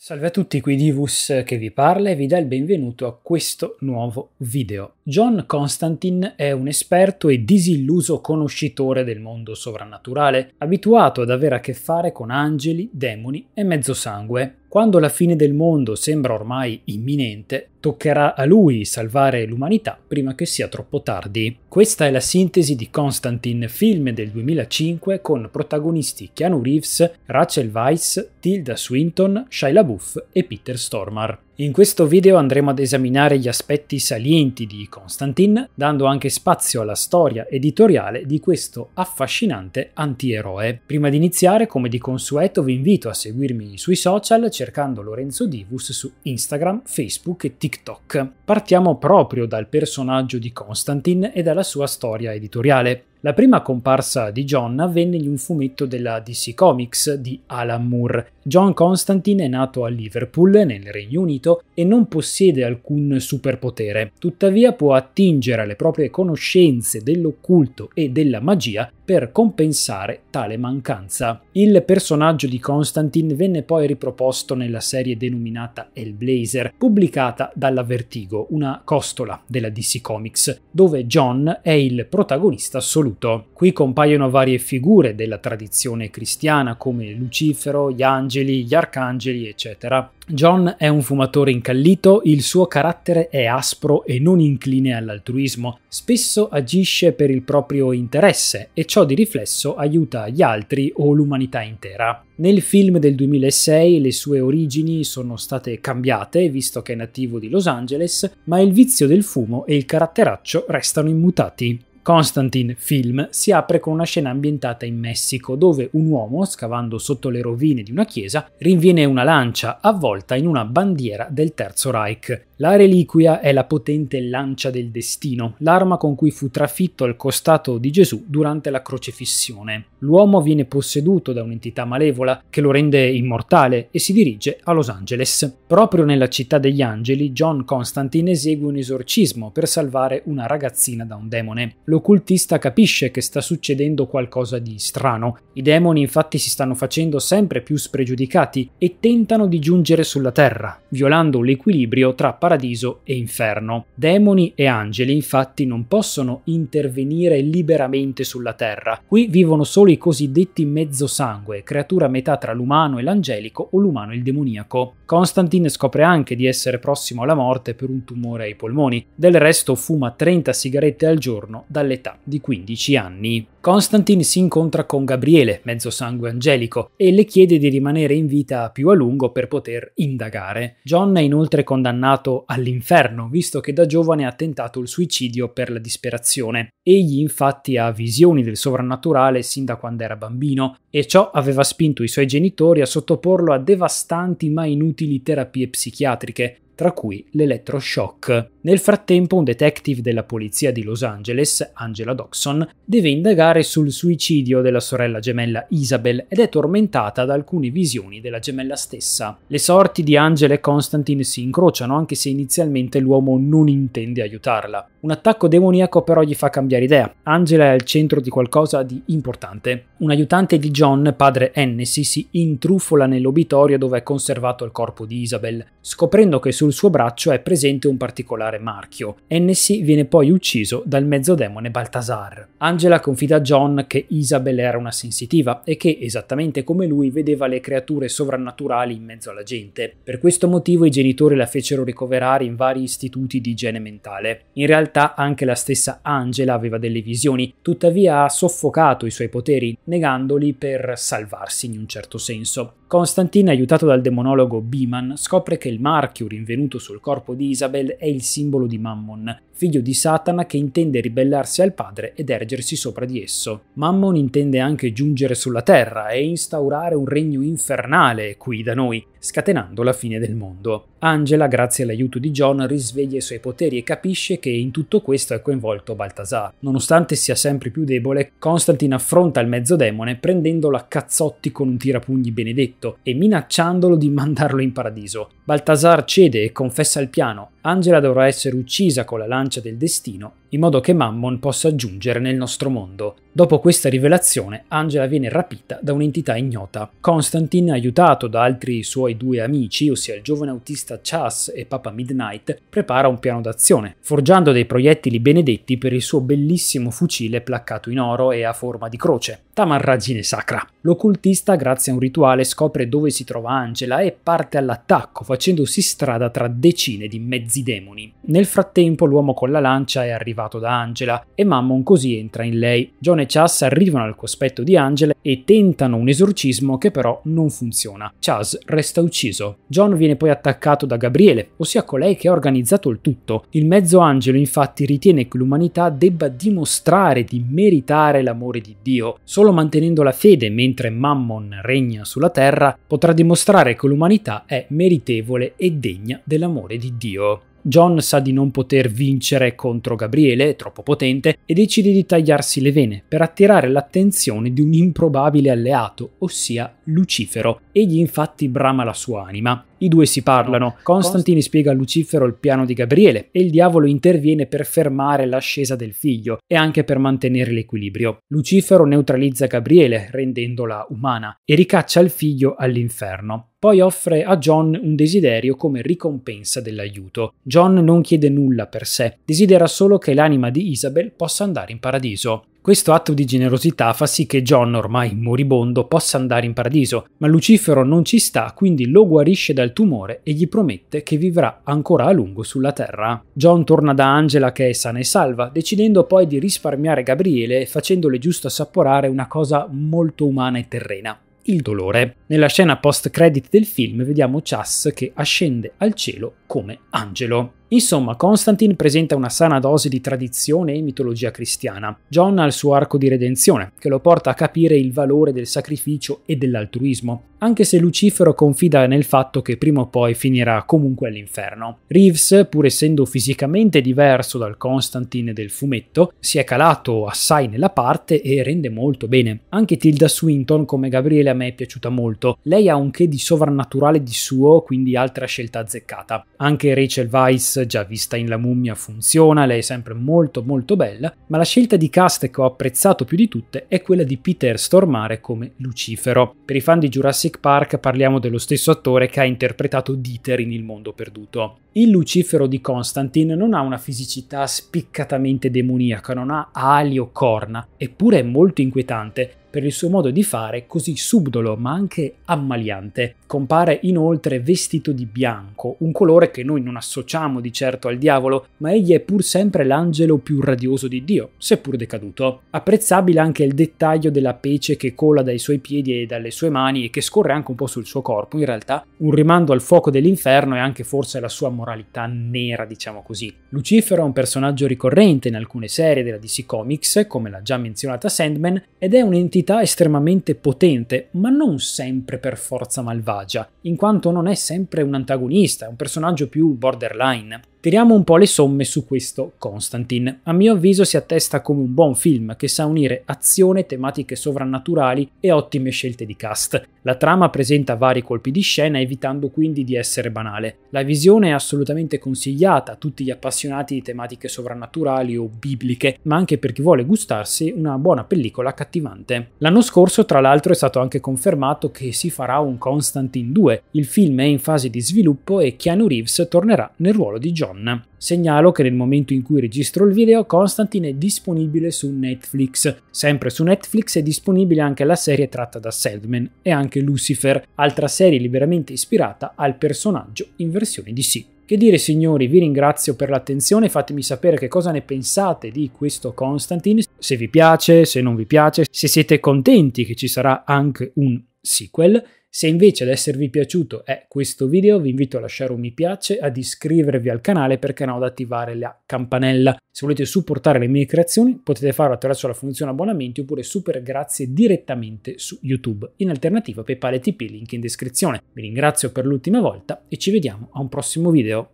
Salve a tutti, qui Divus che vi parla e vi dà il benvenuto a questo nuovo video. John Constantine è un esperto e disilluso conoscitore del mondo sovrannaturale, abituato ad avere a che fare con angeli, demoni e mezzosangue. Quando la fine del mondo sembra ormai imminente, toccherà a lui salvare l'umanità prima che sia troppo tardi. Questa è la sintesi di Constantine, film del 2005 con protagonisti Keanu Reeves, Rachel Weisz, Tilda Swinton, Shia LaBeouf e Peter Stormar. In questo video andremo ad esaminare gli aspetti salienti di Constantine, dando anche spazio alla storia editoriale di questo affascinante antieroe. Prima di iniziare, come di consueto, vi invito a seguirmi sui social cercando Lorenzo Divus su Instagram, Facebook e TikTok. Partiamo proprio dal personaggio di Constantine e dalla sua storia editoriale. La prima comparsa di John avvenne in un fumetto della DC Comics di Alan Moore. John Constantine è nato a Liverpool, nel Regno Unito, e non possiede alcun superpotere. Tuttavia può attingere alle proprie conoscenze dell'occulto e della magia per compensare tale mancanza. Il personaggio di Constantine venne poi riproposto nella serie denominata Hellblazer, pubblicata dalla Vertigo, una costola della DC Comics, dove John è il protagonista assoluto. Qui compaiono varie figure della tradizione cristiana come Lucifero, gli angeli, gli arcangeli, eccetera. John è un fumatore incallito, il suo carattere è aspro e non incline all'altruismo, spesso agisce per il proprio interesse e ciò di riflesso aiuta gli altri o l'umanità intera. Nel film del 2006 le sue origini sono state cambiate, visto che è nativo di Los Angeles, ma il vizio del fumo e il caratteraccio restano immutati. Constantine film si apre con una scena ambientata in Messico, dove un uomo, scavando sotto le rovine di una chiesa, rinviene una lancia avvolta in una bandiera del Terzo Reich. La reliquia è la potente lancia del destino, l'arma con cui fu trafitto al costato di Gesù durante la crocefissione. L'uomo viene posseduto da un'entità malevola che lo rende immortale e si dirige a Los Angeles. Proprio nella città degli angeli, John Constantine esegue un esorcismo per salvare una ragazzina da un demone. Lo l'occultista capisce che sta succedendo qualcosa di strano. I demoni infatti si stanno facendo sempre più spregiudicati e tentano di giungere sulla Terra, violando l'equilibrio tra paradiso e inferno. Demoni e angeli infatti non possono intervenire liberamente sulla Terra. Qui vivono solo i cosiddetti mezzosangue, creatura metà tra l'umano e l'angelico o l'umano e il demoniaco. Constantine scopre anche di essere prossimo alla morte per un tumore ai polmoni. Del resto fuma 30 sigarette al giorno dalle all'età di 15 anni. Constantine si incontra con Gabriele, mezzo sangue angelico, e le chiede di rimanere in vita più a lungo per poter indagare. John è inoltre condannato all'inferno, visto che da giovane ha tentato il suicidio per la disperazione. Egli infatti ha visioni del sovrannaturale sin da quando era bambino, e ciò aveva spinto i suoi genitori a sottoporlo a devastanti ma inutili terapie psichiatriche, tra cui l'elettroshock. Nel frattempo un detective della polizia di Los Angeles, Angela Dodson, deve indagare sul suicidio della sorella gemella Isabel ed è tormentata da alcune visioni della gemella stessa. Le sorti di Angela e Constantine si incrociano anche se inizialmente l'uomo non intende aiutarla. Un attacco demoniaco però gli fa cambiare idea. Angela è al centro di qualcosa di importante. Un aiutante di John, padre Hennessy, si intrufola nell'obitorio dove è conservato il corpo di Isabel, scoprendo che sul suo braccio è presente un particolare particolare marchio. Hennessy viene poi ucciso dal mezzodemone Baltasar. Angela confida a John che Isabel era una sensitiva e che, esattamente come lui, vedeva le creature sovrannaturali in mezzo alla gente. Per questo motivo i genitori la fecero ricoverare in vari istituti di igiene mentale. In realtà anche la stessa Angela aveva delle visioni, tuttavia ha soffocato i suoi poteri, negandoli per salvarsi in un certo senso. Constantine, aiutato dal demonologo Beeman, scopre che il marchio rinvenuto sul corpo di Isabel è il simbolo di Mammon, figlio di Satana che intende ribellarsi al padre ed ergersi sopra di esso. Mammon intende anche giungere sulla terra e instaurare un regno infernale qui da noi, scatenando la fine del mondo. Angela, grazie all'aiuto di John, risveglia i suoi poteri e capisce che in tutto questo è coinvolto Baltasar. Nonostante sia sempre più debole, Constantine affronta il mezzo demone prendendolo a cazzotti con un tirapugni benedetto e minacciandolo di mandarlo in paradiso. Baltasar cede e confessa il piano. Angela dovrà essere uccisa con la lancia del destino in modo che Mammon possa giungere nel nostro mondo. Dopo questa rivelazione, Angela viene rapita da un'entità ignota. Constantine, aiutato da altri suoi due amici, ossia il giovane autista Chas e Papa Midnight, prepara un piano d'azione, forgiando dei proiettili benedetti per il suo bellissimo fucile placcato in oro e a forma di croce. Tamarragine Sacra. L'occultista, grazie a un rituale, scopre dove si trova Angela e parte all'attacco, facendosi strada tra decine di mezzi demoni. Nel frattempo, l'uomo con la lancia è arrivato da Angela e Mammon così entra in lei. John e Chas arrivano al cospetto di Angela e tentano un esorcismo che però non funziona. Chas resta ucciso. John viene poi attaccato da Gabriele, ossia colei che ha organizzato il tutto. Il mezzo angelo, infatti, ritiene che l'umanità debba dimostrare di meritare l'amore di Dio solo Solo mantenendo la fede mentre Mammon regna sulla terra potrà dimostrare che l'umanità è meritevole e degna dell'amore di Dio. John sa di non poter vincere contro Gabriele, troppo potente, e decide di tagliarsi le vene per attirare l'attenzione di un improbabile alleato, ossia Lucifero, Egli infatti brama la sua anima. I due si parlano. Constantine spiega a Lucifero il piano di Gabriele e il diavolo interviene per fermare l'ascesa del figlio e anche per mantenere l'equilibrio. Lucifero neutralizza Gabriele, rendendola umana, e ricaccia il figlio all'inferno. Poi offre a John un desiderio come ricompensa dell'aiuto. John non chiede nulla per sé, desidera solo che l'anima di Isabel possa andare in paradiso. Questo atto di generosità fa sì che John, ormai moribondo, possa andare in paradiso, ma Lucifero non ci sta, quindi lo guarisce dal tumore e gli promette che vivrà ancora a lungo sulla Terra. John torna da Angela che è sana e salva, decidendo poi di risparmiare Gabriele facendole giusto assaporare una cosa molto umana e terrena il dolore. Nella scena post-credit del film vediamo Chas che ascende al cielo come angelo. Insomma, Constantine presenta una sana dose di tradizione e mitologia cristiana. John ha il suo arco di redenzione, che lo porta a capire il valore del sacrificio e dell'altruismo, anche se Lucifero confida nel fatto che prima o poi finirà comunque all'inferno. Reeves, pur essendo fisicamente diverso dal Constantine del fumetto, si è calato assai nella parte e rende molto bene. Anche Tilda Swinton, come Gabriele, a me è piaciuta molto. Lei ha un che di sovrannaturale di suo, quindi altra scelta azzeccata. Anche Rachel Weiss già vista in La Mummia, funziona, lei è sempre molto molto bella, ma la scelta di cast che ho apprezzato più di tutte è quella di Peter Stormare come Lucifero. Per i fan di Jurassic Park parliamo dello stesso attore che ha interpretato Dieter in Il Mondo Perduto. Il Lucifero di Constantine non ha una fisicità spiccatamente demoniaca, non ha ali o corna, eppure è molto inquietante per il suo modo di fare così subdolo ma anche ammaliante. Compare inoltre vestito di bianco, un colore che noi non associamo di certo al diavolo, ma egli è pur sempre l'angelo più radioso di Dio, seppur decaduto. Apprezzabile anche il dettaglio della pece che cola dai suoi piedi e dalle sue mani e che scorre anche un po' sul suo corpo, in realtà un rimando al fuoco dell'inferno e anche forse alla sua moralità nera, diciamo così. Lucifero è un personaggio ricorrente in alcune serie della DC Comics, come la già menzionata Sandman, ed è un'entità modalità estremamente potente, ma non sempre per forza malvagia, in quanto non è sempre un antagonista, è un personaggio più borderline. Tiriamo un po' le somme su questo Constantine. A mio avviso si attesta come un buon film che sa unire azione, tematiche sovrannaturali e ottime scelte di cast. La trama presenta vari colpi di scena evitando quindi di essere banale. La visione è assolutamente consigliata a tutti gli appassionati di tematiche sovrannaturali o bibliche, ma anche per chi vuole gustarsi una buona pellicola accattivante. L'anno scorso tra l'altro è stato anche confermato che si farà un Constantine 2. Il film è in fase di sviluppo e Keanu Reeves tornerà nel ruolo di John John. Segnalo che nel momento in cui registro il video Constantine è disponibile su Netflix. Sempre su Netflix è disponibile anche la serie tratta da Sandman e anche Lucifer, altra serie liberamente ispirata al personaggio in versione DC. Che dire signori, vi ringrazio per l'attenzione, fatemi sapere che cosa ne pensate di questo Constantine, se vi piace, se non vi piace, se siete contenti che ci sarà anche un sequel se invece ad esservi piaciuto è questo video, vi invito a lasciare un mi piace, ad iscrivervi al canale perché no ad attivare la campanella. Se volete supportare le mie creazioni potete farlo attraverso la funzione abbonamenti oppure super grazie direttamente su YouTube. In alternativa PayPal e TP link in descrizione. Vi ringrazio per l'ultima volta e ci vediamo a un prossimo video.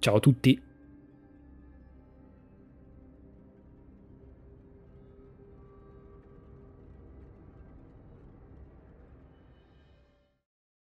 Ciao a tutti!